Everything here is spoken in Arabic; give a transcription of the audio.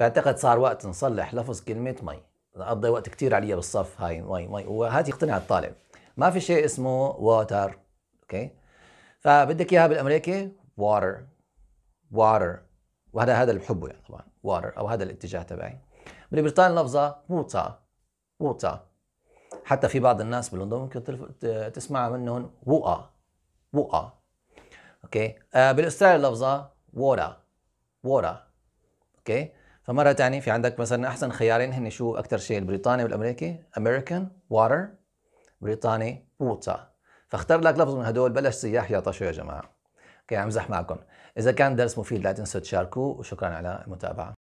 فاعتقد صار وقت نصلح لفظ كلمة مي قضي وقت كتير عليها بالصف هاي مي مي وهذه يقتنع الطالب ما في شيء اسمه ووتر اوكي فبدك اياها بالامريكي water water وهذا هذا اللي بحبه يعني طبعا water او هذا الاتجاه تبعي بالبريطاني لفظة water water حتى في بعض الناس بلندن ممكن تسمع منهم وقا وقا اوكي آه بالاستراليا لفظة water water اوكي فمرة تانية في عندك مثلا أحسن خيارين هن شو أكثر شيء البريطاني والأمريكي أمريكان واتر بريطاني ووتا فاختر لك لفظ من هدول بلش سياح يعطشوا يا جماعة اوكي عم زح معكم إذا كان درس مفيد لا تنسوا تشاركوه وشكرا على المتابعة